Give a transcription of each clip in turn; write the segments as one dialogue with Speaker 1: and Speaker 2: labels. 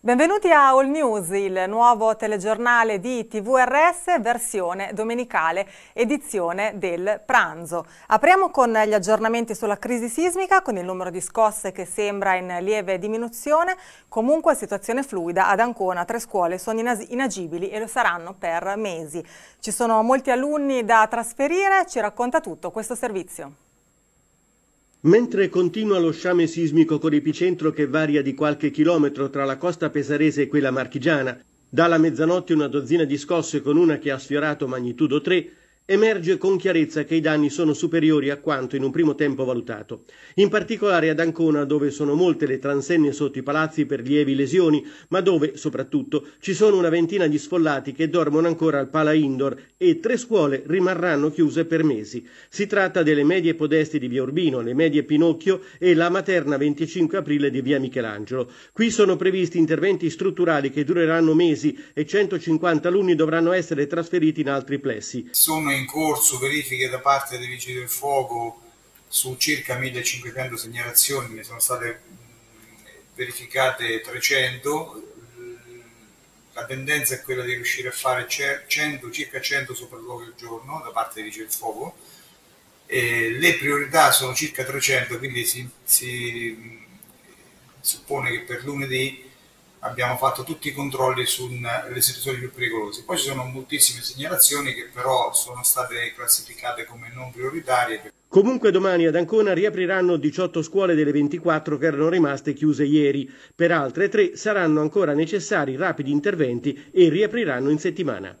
Speaker 1: Benvenuti a All News, il nuovo telegiornale di TVRS versione domenicale, edizione del pranzo. Apriamo con gli aggiornamenti sulla crisi sismica, con il numero di scosse che sembra in lieve diminuzione, comunque situazione fluida ad Ancona, tre scuole sono inagibili e lo saranno per mesi. Ci sono molti alunni da trasferire, ci racconta tutto questo servizio.
Speaker 2: Mentre continua lo sciame sismico con epicentro che varia di qualche chilometro tra la costa pesarese e quella marchigiana, dalla mezzanotte una dozzina di scosse con una che ha sfiorato magnitudo 3, emerge con chiarezza che i danni sono superiori a quanto in un primo tempo valutato, in particolare ad Ancona dove sono molte le transenne sotto i palazzi per lievi lesioni, ma dove, soprattutto, ci sono una ventina di sfollati che dormono ancora al pala indoor e tre scuole rimarranno chiuse per mesi. Si tratta delle medie Podesti di via Urbino, le medie Pinocchio e la materna 25 aprile di via Michelangelo. Qui sono previsti interventi strutturali che dureranno mesi e 150 alunni dovranno essere trasferiti in altri plessi.
Speaker 3: Sono in corso verifiche da parte dei vigili del fuoco su circa 1500 segnalazioni, ne sono state mm, verificate 300, la tendenza è quella di riuscire a fare 100, circa 100 sopralluoghi al giorno da parte dei vigili del fuoco, eh, le priorità sono circa 300, quindi si, mm, si suppone che per lunedì abbiamo fatto tutti i controlli sulle situazioni più pericolose. Poi ci sono moltissime segnalazioni che però sono state classificate come non prioritarie.
Speaker 2: Comunque domani ad Ancona riapriranno 18 scuole delle 24 che erano rimaste chiuse ieri. Per altre tre saranno ancora necessari rapidi interventi e riapriranno in settimana.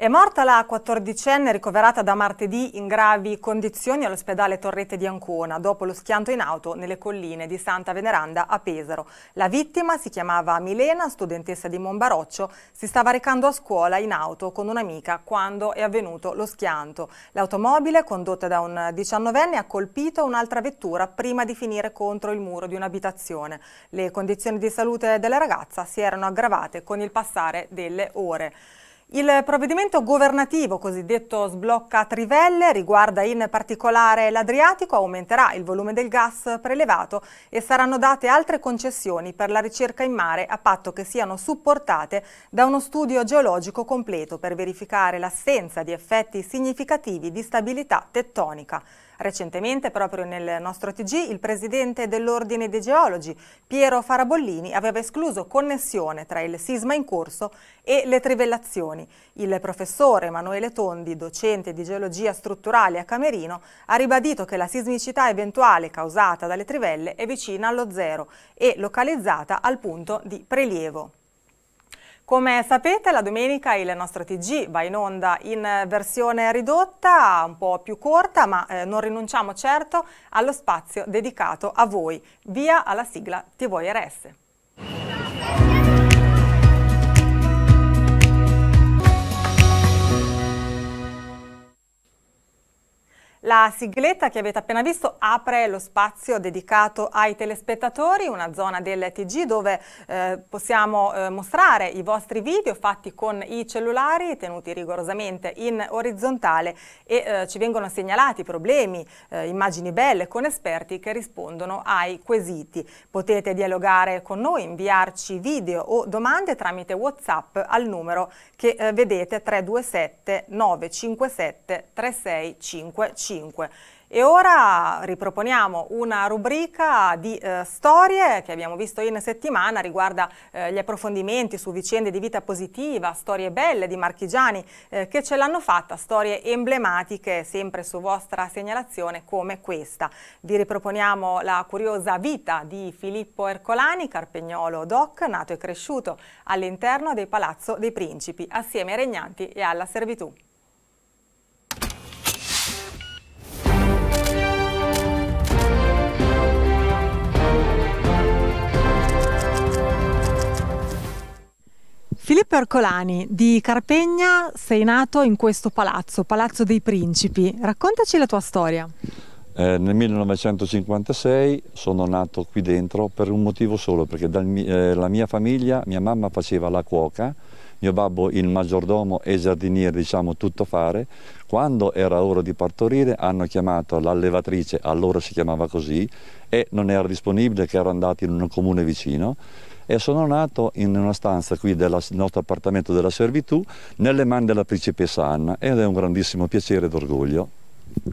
Speaker 1: È morta la 14enne ricoverata da martedì in gravi condizioni all'ospedale Torrete di Ancona dopo lo schianto in auto nelle colline di Santa Veneranda a Pesaro. La vittima si chiamava Milena, studentessa di Monbaroccio, si stava recando a scuola in auto con un'amica quando è avvenuto lo schianto. L'automobile, condotta da un 19enne, ha colpito un'altra vettura prima di finire contro il muro di un'abitazione. Le condizioni di salute della ragazza si erano aggravate con il passare delle ore. Il provvedimento governativo cosiddetto sblocca trivelle riguarda in particolare l'Adriatico, aumenterà il volume del gas prelevato e saranno date altre concessioni per la ricerca in mare a patto che siano supportate da uno studio geologico completo per verificare l'assenza di effetti significativi di stabilità tettonica. Recentemente, proprio nel nostro TG, il presidente dell'Ordine dei Geologi, Piero Farabollini, aveva escluso connessione tra il sisma in corso e le trivellazioni. Il professore Emanuele Tondi, docente di geologia strutturale a Camerino, ha ribadito che la sismicità eventuale causata dalle trivelle è vicina allo zero e localizzata al punto di prelievo. Come sapete la domenica il nostro TG va in onda in versione ridotta, un po' più corta, ma eh, non rinunciamo certo allo spazio dedicato a voi. Via alla sigla TVRS. La sigletta che avete appena visto apre lo spazio dedicato ai telespettatori, una zona del TG dove eh, possiamo eh, mostrare i vostri video fatti con i cellulari tenuti rigorosamente in orizzontale e eh, ci vengono segnalati problemi, eh, immagini belle con esperti che rispondono ai quesiti. Potete dialogare con noi, inviarci video o domande tramite Whatsapp al numero che eh, vedete 327 957 3655. 5. E ora riproponiamo una rubrica di eh, storie che abbiamo visto in settimana, riguarda eh, gli approfondimenti su vicende di vita positiva, storie belle di marchigiani eh, che ce l'hanno fatta, storie emblematiche sempre su vostra segnalazione come questa. Vi riproponiamo la curiosa vita di Filippo Ercolani, carpegnolo doc, nato e cresciuto all'interno del Palazzo dei Principi, assieme ai regnanti e alla servitù. Filippo Ercolani di Carpegna sei nato in questo palazzo, Palazzo dei Principi. Raccontaci la tua storia.
Speaker 4: Eh, nel 1956 sono nato qui dentro per un motivo solo, perché dal, eh, la mia famiglia, mia mamma faceva la cuoca, mio babbo il maggiordomo e giardiniere, diciamo tutto fare. Quando era ora di partorire hanno chiamato l'allevatrice, allora si chiamava così, e non era disponibile che erano andati in un comune vicino e sono nato in una stanza qui del nostro appartamento della servitù nelle mani della principessa Anna ed è un grandissimo piacere ed orgoglio.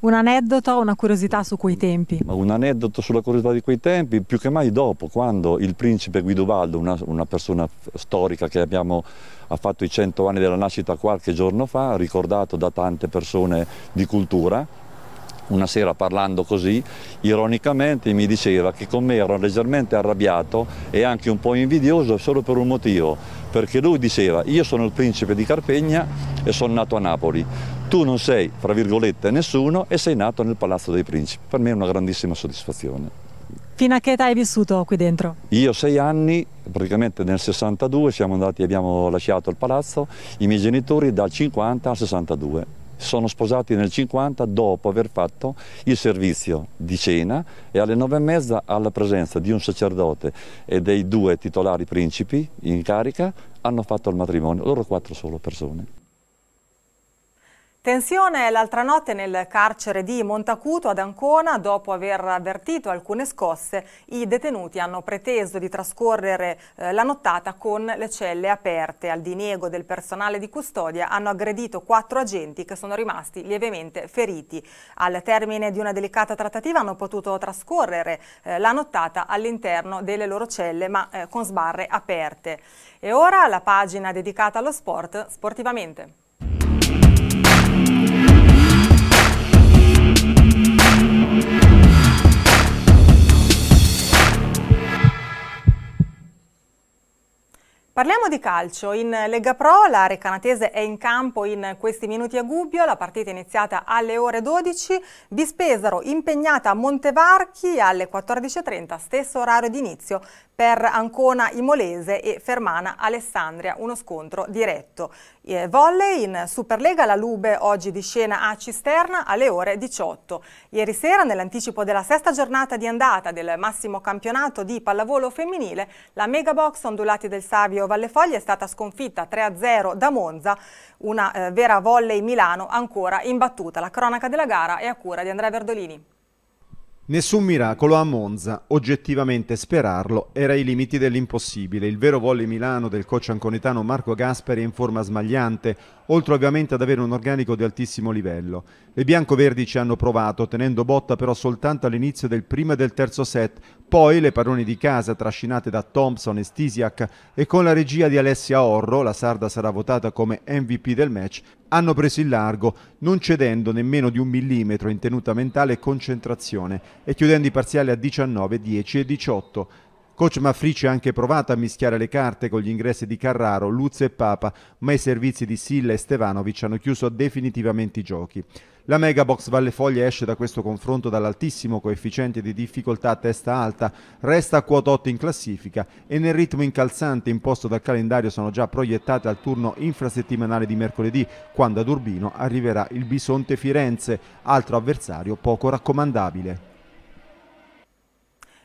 Speaker 1: Un aneddoto o una curiosità su quei tempi?
Speaker 4: Un aneddoto sulla curiosità di quei tempi, più che mai dopo, quando il principe Guidobaldo, una, una persona storica che abbiamo, ha fatto i cento anni della nascita qualche giorno fa, ricordato da tante persone di cultura, una sera parlando così, ironicamente mi diceva che con me ero leggermente arrabbiato e anche un po' invidioso solo per un motivo, perché lui diceva io sono il principe di Carpegna e sono nato a Napoli, tu non sei, fra virgolette, nessuno e sei nato nel Palazzo dei Principi. Per me è una grandissima soddisfazione.
Speaker 1: Fino a che età hai vissuto qui dentro?
Speaker 4: Io sei anni, praticamente nel 62 siamo andati, e abbiamo lasciato il palazzo, i miei genitori dal 50 al 62 sono sposati nel 50 dopo aver fatto il servizio di cena e alle nove e mezza alla presenza di un sacerdote e dei due titolari principi in carica hanno fatto il matrimonio, loro quattro solo persone.
Speaker 1: Tensione l'altra notte nel carcere di Montacuto ad Ancona, dopo aver avvertito alcune scosse, i detenuti hanno preteso di trascorrere eh, la nottata con le celle aperte. Al diniego del personale di custodia hanno aggredito quattro agenti che sono rimasti lievemente feriti. Al termine di una delicata trattativa hanno potuto trascorrere eh, la nottata all'interno delle loro celle ma eh, con sbarre aperte. E ora la pagina dedicata allo sport sportivamente. Parliamo di calcio. In Lega Pro la Recanatese è in campo in questi minuti a Gubbio, la partita è iniziata alle ore 12, Bispesaro impegnata a Montevarchi alle 14.30, stesso orario di inizio per Ancona Imolese e Fermana Alessandria, uno scontro diretto. Eh, volley in Superlega, la Lube oggi di scena a Cisterna alle ore 18. Ieri sera, nell'anticipo della sesta giornata di andata del massimo campionato di pallavolo femminile, la Megabox Ondulati del Savio Vallefoglia è stata sconfitta 3-0 da Monza, una eh, vera volley Milano ancora imbattuta. La cronaca della gara è a cura di Andrea Verdolini.
Speaker 3: Nessun miracolo a Monza, oggettivamente sperarlo era ai limiti dell'impossibile. Il vero volley Milano del coach anconetano Marco Gasperi è in forma smagliante, oltre ovviamente ad avere un organico di altissimo livello. Le biancoverdi ci hanno provato, tenendo botta però soltanto all'inizio del primo e del terzo set, poi le padrone di casa trascinate da Thompson e Stisiak e con la regia di Alessia Orro, la sarda sarà votata come MVP del match, hanno preso il largo, non cedendo nemmeno di un millimetro in tenuta mentale e concentrazione e chiudendo i parziali a 19, 10 e 18, Coach Maffrici ha anche provato a mischiare le carte con gli ingressi di Carraro, Luz e Papa, ma i servizi di Silla e Stevanovic hanno chiuso definitivamente i giochi. La Megabox Valle Foglia esce da questo confronto dall'altissimo coefficiente di difficoltà a testa alta, resta a quota 8 in classifica e nel ritmo incalzante imposto dal calendario sono già proiettate al turno infrasettimanale di mercoledì, quando ad Urbino arriverà il Bisonte Firenze, altro avversario poco raccomandabile.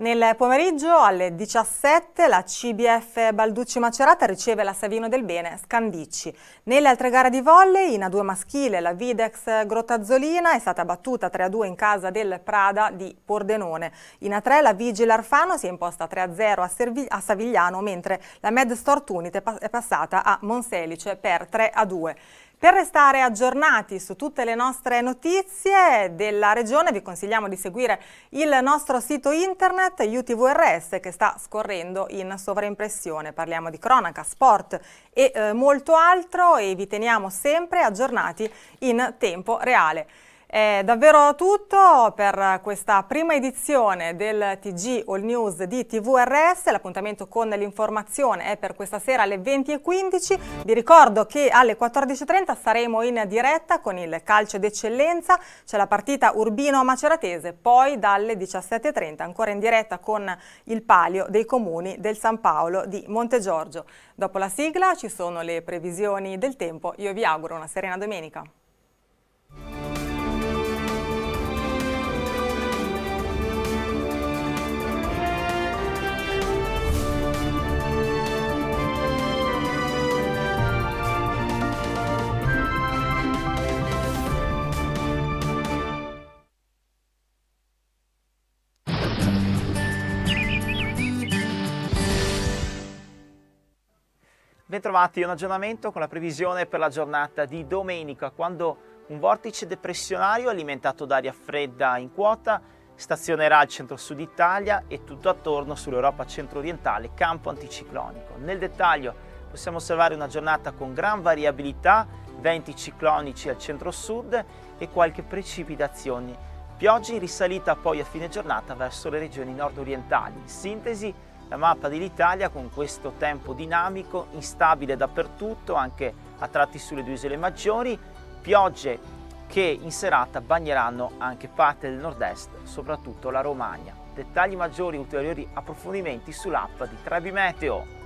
Speaker 1: Nel pomeriggio alle 17 la CBF Balducci Macerata riceve la Savino del Bene Scandicci. Nelle altre gare di volley, in A2 maschile la Videx Grottazzolina è stata battuta 3-2 in casa del Prada di Pordenone. In A3 la Vigil Arfano si è imposta 3-0 a, a, Savigliano, mentre la Med Stortunite è passata a Monselice per 3-2. Per restare aggiornati su tutte le nostre notizie della regione vi consigliamo di seguire il nostro sito internet UTVRS che sta scorrendo in sovraimpressione. Parliamo di cronaca, sport e eh, molto altro e vi teniamo sempre aggiornati in tempo reale. È davvero tutto per questa prima edizione del TG All News di TVRS, l'appuntamento con l'informazione è per questa sera alle 20.15, vi ricordo che alle 14.30 saremo in diretta con il calcio d'eccellenza, c'è la partita Urbino-Maceratese, poi dalle 17.30 ancora in diretta con il palio dei comuni del San Paolo di Montegiorgio. Dopo la sigla ci sono le previsioni del tempo, io vi auguro una serena domenica.
Speaker 3: Bentrovati, un aggiornamento con la previsione per la giornata di domenica, quando un vortice depressionario alimentato d'aria fredda in quota stazionerà al centro-sud Italia e tutto attorno sull'Europa centro-orientale, campo anticiclonico. Nel dettaglio possiamo osservare una giornata con gran variabilità, venti ciclonici al centro-sud e qualche precipitazione. Piogge risalita poi a fine giornata verso le regioni nord-orientali. In Sintesi la mappa dell'Italia con questo tempo dinamico, instabile dappertutto, anche a tratti sulle due isole maggiori, piogge che in serata bagneranno anche parte del nord-est, soprattutto la Romagna. Dettagli maggiori e ulteriori approfondimenti sull'app di Trebi Meteo.